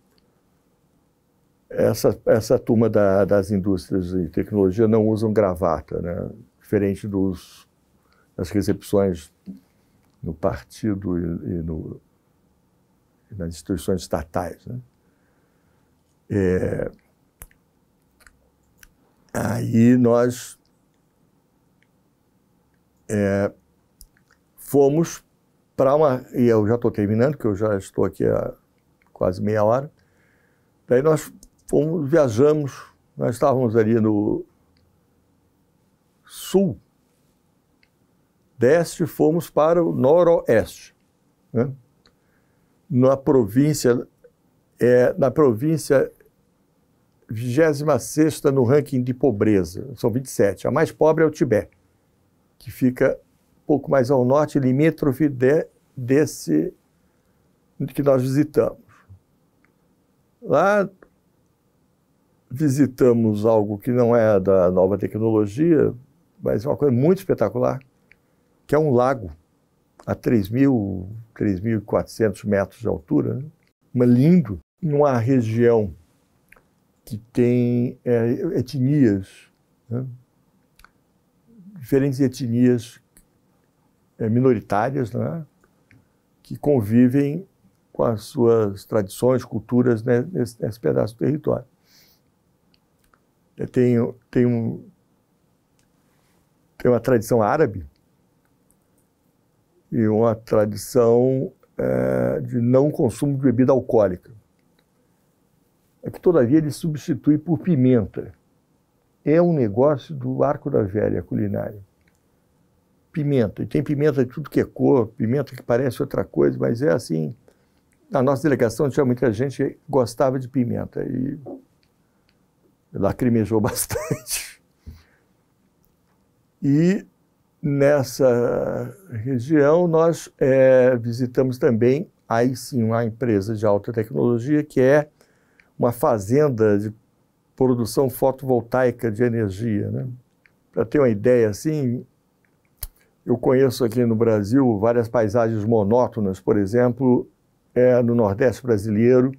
essa, essa turma da, das indústrias de tecnologia não usam gravata, né? diferente dos, das recepções no partido e, e no, e nas instituições estatais. Né? É, aí nós é, fomos para uma. E eu já estou terminando, porque eu já estou aqui há quase meia hora. Daí nós fomos, viajamos, nós estávamos ali no sul, deste, fomos para o noroeste, né? na província, é, na província 26 no ranking de pobreza, são 27. A mais pobre é o Tibete, que fica pouco mais ao norte, limítrofe de, desse que nós visitamos. Lá visitamos algo que não é da nova tecnologia, mas é uma coisa muito espetacular, que é um lago a 3.000, 3.400 metros de altura, né? mas lindo, numa região que tem é, etnias, né? diferentes etnias é, minoritárias né, que convivem com as suas tradições, culturas né, nesse, nesse, pedaço do território. Tem, tem, um, tem uma tradição árabe e uma tradição é, de não consumo de bebida alcoólica. É que, todavia, ele substitui por pimenta. É um negócio do arco da velha culinária pimenta. E tem pimenta de tudo que é cor, pimenta que parece outra coisa, mas é assim. Na nossa delegação tinha muita gente que gostava de pimenta e lacrimejou <laughs> bastante. E nessa região nós é, visitamos também, aí sim, uma empresa de alta tecnologia que é uma fazenda de produção fotovoltaica de energia. Né? Para ter uma ideia, assim, eu conheço aqui no Brasil várias paisagens monótonas, por exemplo, é, no Nordeste brasileiro,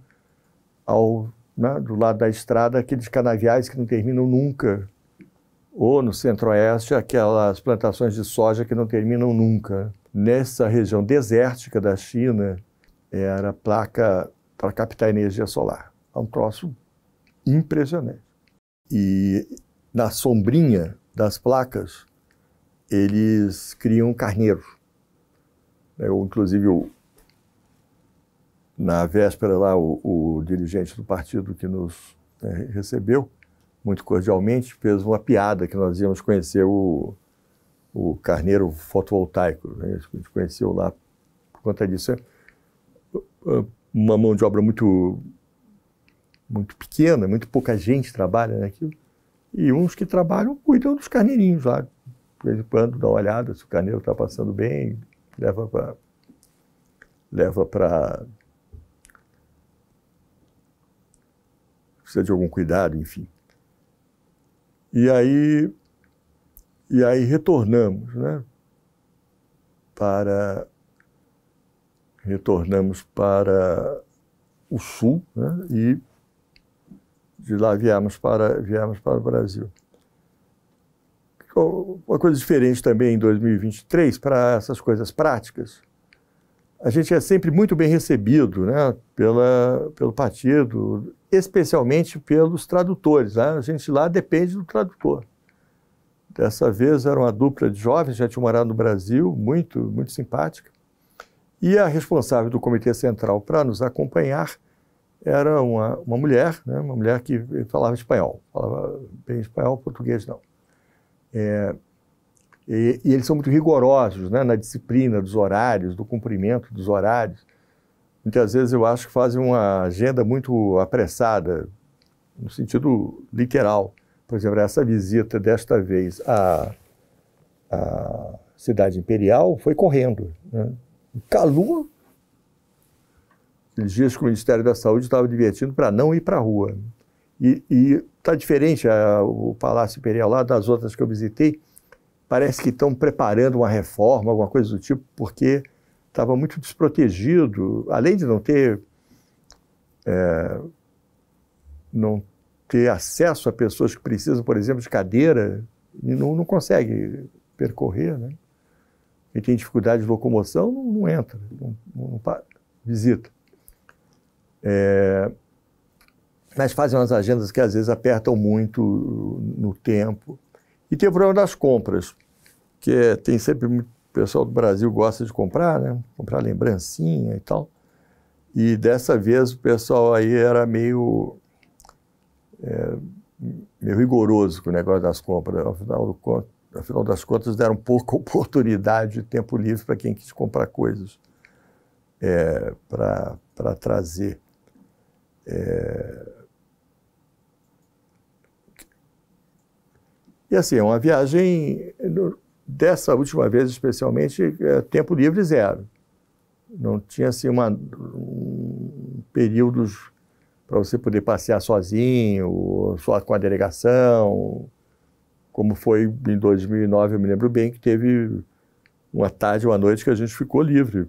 ao, né, do lado da estrada, aqueles canaviais que não terminam nunca. Ou no Centro-Oeste, aquelas plantações de soja que não terminam nunca. Nessa região desértica da China, era placa para captar energia solar. É um troço impressionante. E na sombrinha das placas eles criam carneiros. Eu, inclusive, eu, na véspera lá, o, o, dirigente do partido que nos né, recebeu, muito cordialmente, fez uma piada que nós íamos conhecer o, o carneiro fotovoltaico. Né? A gente conheceu lá, por conta disso, é, é uma mão de obra muito, muito pequena, muito pouca gente trabalha naquilo. Né, e uns que trabalham cuidam dos carneirinhos lá, de vez em quando dá uma olhada se o carneiro está passando bem, leva para leva para precisa de algum cuidado, enfim. E aí e aí retornamos, né? Para retornamos para o sul, né? E de lá viemos para viemos para o Brasil. Então, uma coisa diferente também em 2023 para essas coisas práticas. A gente é sempre muito bem recebido né, pela, pelo partido, especialmente pelos tradutores. Né? A gente lá depende do tradutor. Dessa vez era uma dupla de jovens, já tinha morado no Brasil, muito, muito simpática. E a responsável do Comitê Central para nos acompanhar era uma, uma mulher, né, uma mulher que falava espanhol, falava bem espanhol, português não. É, e, e, eles são muito rigorosos né, na disciplina dos horários, do cumprimento dos horários. Muitas vezes eu acho que fazem uma agenda muito apressada, no sentido literal. Por exemplo, essa visita desta vez à, à cidade imperial foi correndo. Né? Calor. Eles dizem que o Ministério da Saúde estava divertindo para não ir para a rua. E está diferente a, o Palácio Imperial lá das outras que eu visitei. Parece que estão preparando uma reforma, alguma coisa do tipo, porque estava muito desprotegido, além de não ter, é, não ter acesso a pessoas que precisam, por exemplo, de cadeira, e não, não consegue percorrer, né? Quem tem dificuldade de locomoção não, não entra, não, não, não visita. É, mas fazem umas agendas que às vezes apertam muito no tempo. E tem o problema das compras, que é, tem sempre o pessoal do Brasil gosta de comprar, né? Comprar lembrancinha e tal. E dessa vez o pessoal aí era meio, é, meio rigoroso com o negócio das compras. Afinal, do, afinal das contas, deram pouca <laughs> oportunidade e tempo livre para quem quis comprar coisas é, para trazer. É, E assim, é uma viagem, dessa última vez especialmente, é, tempo livre zero. Não tinha assim uma, um, períodos para você poder passear sozinho, só com a delegação, como foi em 2009, eu me lembro bem que teve uma tarde, uma noite que a gente ficou livre.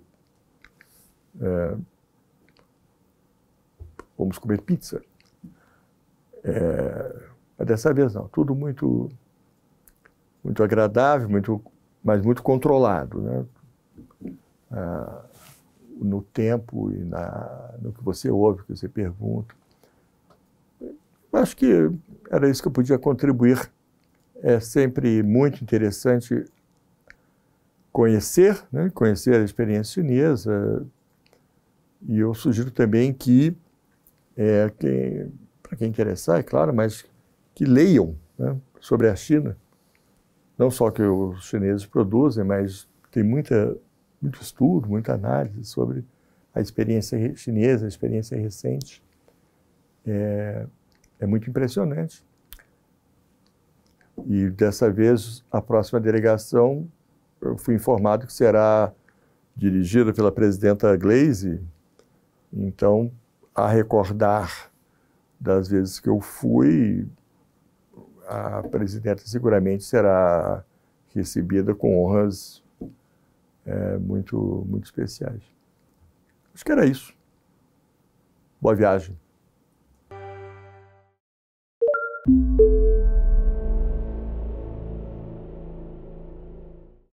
É, fomos comer pizza. É, mas dessa vez não, tudo muito muito agradável, muito, mas muito controlado, né? Ah, no tempo e na, no que você ouve, que você pergunta. Acho que era isso que eu podia contribuir. É sempre muito interessante conhecer, né? conhecer a experiência chinesa. E eu sugiro também que, é, que para quem interessar, é claro, mas que leiam né? sobre a China não só que os chineses produzem, mas tem muita, muito estudo, muita análise sobre a experiência chinesa, a experiência recente. É, é muito impressionante. E dessa vez, a próxima delegação, eu fui informado que será dirigida pela presidenta Glaze. Então, a recordar das vezes que eu fui, a presidenta seguramente será recebida com honras é, muito, muito especiais. Acho que era isso. Boa viagem.